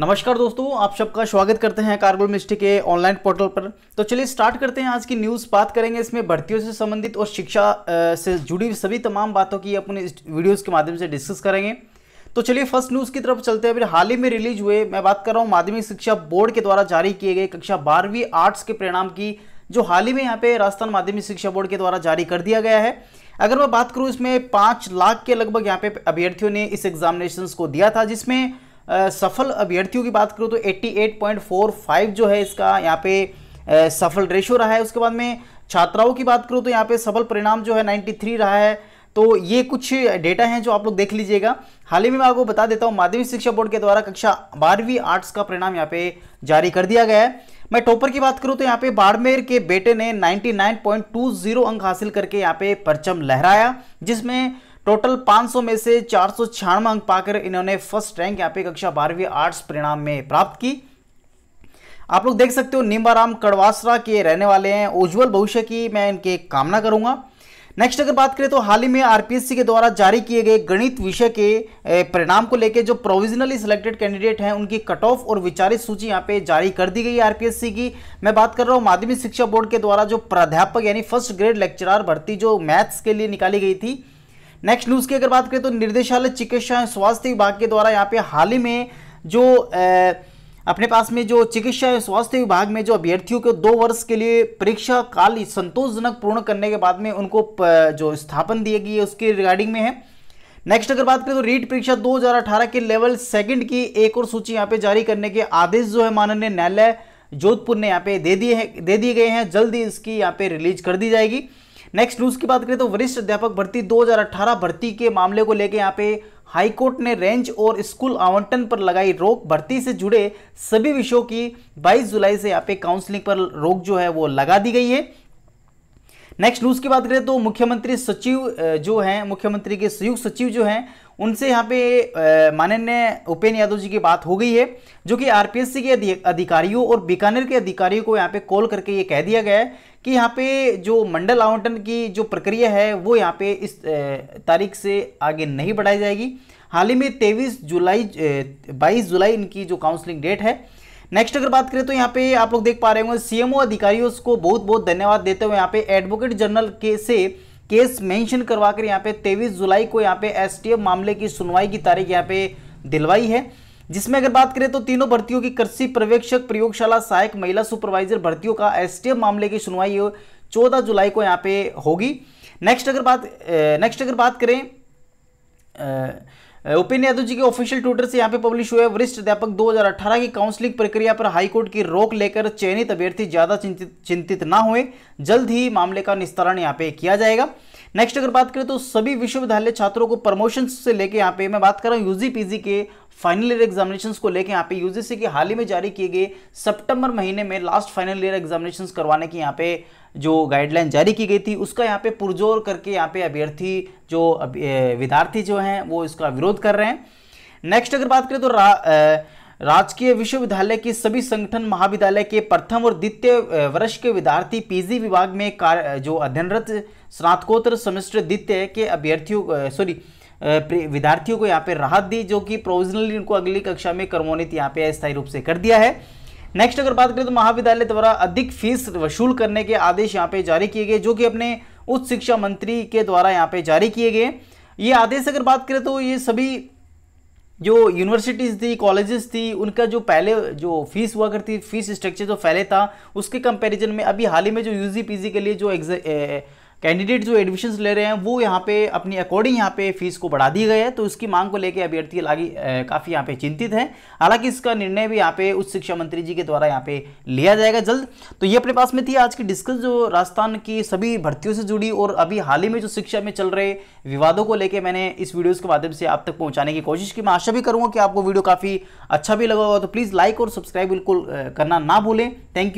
नमस्कार दोस्तों आप सबका स्वागत करते हैं कारगुल मिस्ट्री के ऑनलाइन पोर्टल पर तो चलिए स्टार्ट करते हैं आज की न्यूज़ बात करेंगे इसमें भर्तियों से संबंधित और शिक्षा से जुड़ी सभी तमाम बातों की अपने वीडियोस के माध्यम से डिस्कस करेंगे तो चलिए फर्स्ट न्यूज़ की तरफ चलते हैं फिर हाल ही में रिलीज हुए मैं बात कर रहा हूँ माध्यमिक शिक्षा बोर्ड के द्वारा जारी किए गए कक्षा बारहवीं आर्ट्स के परिणाम की जो हाल ही में यहाँ पे राजस्थान माध्यमिक शिक्षा बोर्ड के द्वारा जारी कर दिया गया है अगर मैं बात करूँ इसमें पाँच लाख के लगभग यहाँ पे अभ्यर्थियों ने इस एग्जामिनेशन को दिया था जिसमें सफल अभ्यर्थियों की बात करूँ तो 88.45 जो है इसका यहाँ पे सफल रेशो रहा है उसके बाद में छात्राओं की बात करूँ तो यहाँ पे सफल परिणाम जो है 93 रहा है तो ये कुछ डेटा हैं जो आप लोग देख लीजिएगा हाल ही में मैं आपको बता देता हूँ माध्यमिक शिक्षा बोर्ड के द्वारा कक्षा बारहवीं आर्ट्स का परिणाम यहाँ पे जारी कर दिया गया है मैं टॉपर की बात करूँ तो यहाँ पे बाड़मेर के बेटे ने 99.20 अंक हासिल करके यहाँ पे परचम लहराया जिसमें टोटल 500 में से चार अंक पाकर इन्होंने फर्स्ट रैंक यहाँ पे कक्षा बारहवीं आर्ट्स परिणाम में प्राप्त की आप लोग देख सकते हो निम्बाराम कड़वासरा के रहने वाले हैं उज्जवल भविष्य की मैं इनके कामना करूंगा नेक्स्ट अगर बात करें तो हाल ही में आरपीएससी के द्वारा जारी किए गए गणित विषय के परिणाम को लेकर जो प्रोविजनली सिलेक्टेड कैंडिडेट हैं उनकी कट ऑफ और विचारित सूची यहां पे जारी कर दी गई आरपीएससी की मैं बात कर रहा हूँ माध्यमिक शिक्षा बोर्ड के द्वारा जो प्राध्यापक यानी फर्स्ट ग्रेड लेक्चरार भर्ती जो मैथ्स के लिए निकाली गई थी नेक्स्ट न्यूज़ की अगर बात करें तो निर्देशालय चिकित्सा एवं स्वास्थ्य विभाग के द्वारा यहाँ पे हाल ही में जो आ, अपने पास में जो चिकित्सा एवं स्वास्थ्य विभाग में जो अभ्यर्थियों को दो वर्ष के लिए परीक्षा काल संतोषजनक पूर्ण करने के बाद में उनको जो स्थापन दिए गई है उसके रिगार्डिंग में है नेक्स्ट अगर बात करें तो रीट परीक्षा 2018 के लेवल सेकंड की एक और सूची यहाँ पे जारी करने के आदेश जो है माननीय न्यायालय जोधपुर ने यहाँ पे दे दिए हैं दे दिए गए हैं जल्दी इसकी यहाँ पे रिलीज कर दी जाएगी नेक्स्ट न्यूज की बात करें तो वरिष्ठ अध्यापक भर्ती 2018 भर्ती के मामले को लेकर यहाँ पे हाईकोर्ट ने रेंज और स्कूल आवंटन पर लगाई रोक भर्ती से जुड़े सभी विषयों की 22 जुलाई से यहाँ पे काउंसलिंग पर रोक जो है वो लगा दी गई है नेक्स्ट न्यूज की बात करें तो मुख्यमंत्री सचिव जो हैं मुख्यमंत्री के संयुक्त सचिव जो हैं उनसे यहाँ पे माननीय उपेन्द्र यादव जी की बात हो गई है जो कि आरपीएससी के अधिकारियों और बीकानेर के अधिकारियों को यहाँ पे कॉल करके ये कह दिया गया है कि यहाँ पे जो मंडल आवंटन की जो प्रक्रिया है वो यहाँ पे इस तारीख से आगे नहीं बढ़ाई जाएगी हाल ही में तेईस जुलाई बाईस जुलाई इनकी जो काउंसलिंग डेट है नेक्स्ट अगर बात करें तो यहाँ पे आप लोग देख पा रहे होंगे सीएमओ अधिकारियों को बहुत बहुत धन्यवाद देते हुए यहाँ पे एडवोकेट जनरल के से केस मेंशन करवाकर यहाँ पे 23 जुलाई को यहाँ पे एसटीएफ मामले की सुनवाई की तारीख यहाँ पे दिलवाई है जिसमें अगर बात करें तो तीनों भर्तियों की कृषि पर्यवेक्षक प्रयोगशाला सहायक महिला सुपरवाइजर भर्तियों का एसटीएफ मामले की सुनवाई चौदह जुलाई को यहाँ पे होगी नेक्स्ट अगर बात नेक्स्ट अगर बात करें उपेन यादव जी के ऑफिशियल ट्विटर से यहाँ पे पब्लिश हुए वरिष्ठ अध्यापक 2018 की काउंसलिंग प्रक्रिया पर हाईकोर्ट की रोक लेकर चयनित अभ्यर्थी ज्यादा चिंतित चिंतित ना हुए जल्द ही मामले का निस्तारण यहाँ पे किया जाएगा नेक्स्ट अगर बात करें तो सभी विश्वविद्यालय छात्रों को प्रमोशन से लेके यहाँ पे मैं बात कर रहा हूँ यूजी पीजी के फाइनल ईयर एग्जामिनेशन को लेकर यहाँ पे यूजीसी के हाल ही में जारी किए गए सितंबर महीने में लास्ट फाइनल ईयर एग्जामिनेशन करवाने की यहाँ पे जो गाइडलाइन जारी की गई थी उसका यहाँ पे पुरजोर करके यहाँ पे अभ्यर्थी जो विद्यार्थी जो हैं वो इसका विरोध कर रहे हैं नेक्स्ट अगर बात करें तो रा, राजकीय विश्वविद्यालय के सभी संगठन महाविद्यालय के प्रथम और द्वितीय वर्ष के विद्यार्थी पीजी विभाग में कार्य जो अध्ययनरत स्नातकोत्तर सेमेस्टर द्वितीय के अभ्यर्थियों सॉरी विद्यार्थियों को यहाँ पे राहत दी जो कि प्रोविजनली उनको अगली कक्षा में कर्मोनित यहाँ पे अस्थायी रूप से कर दिया है नेक्स्ट अगर बात करें तो महाविद्यालय द्वारा अधिक फीस वसूल करने के आदेश यहाँ पे जारी किए गए जो कि अपने उच्च शिक्षा मंत्री के द्वारा यहाँ पे जारी किए गए ये आदेश अगर बात करें तो ये सभी जो यूनिवर्सिटीज़ थी कॉलेजेस थी उनका जो पहले जो फीस हुआ करती फीस स्ट्रक्चर जो पहले था उसके कंपैरिजन में अभी हाल ही में जो यूजी पीजी के लिए जो कैंडिडेट जो एडमिशन ले रहे हैं वो यहाँ पे अपनी अकॉर्डिंग यहाँ पे फीस को बढ़ा दी गई है तो इसकी मांग को लेकर अभ्यर्थी लागी काफ़ी यहाँ पे चिंतित है हालांकि इसका निर्णय भी यहाँ पे उच्च शिक्षा मंत्री जी के द्वारा यहाँ पे लिया जाएगा जल्द तो ये अपने पास में थी आज की डिस्कस जो राजस्थान की सभी भर्तियों से जुड़ी और अभी हाल ही में जो शिक्षा में चल रहे विवादों को लेकर मैंने इस वीडियोज़ के माध्यम से आप तक पहुँचाने की कोशिश की मैं आशा भी करूँगा कि आपको वीडियो काफ़ी अच्छा भी लगा होगा तो प्लीज़ लाइक और सब्सक्राइब बिल्कुल करना ना भूलें थैंक यू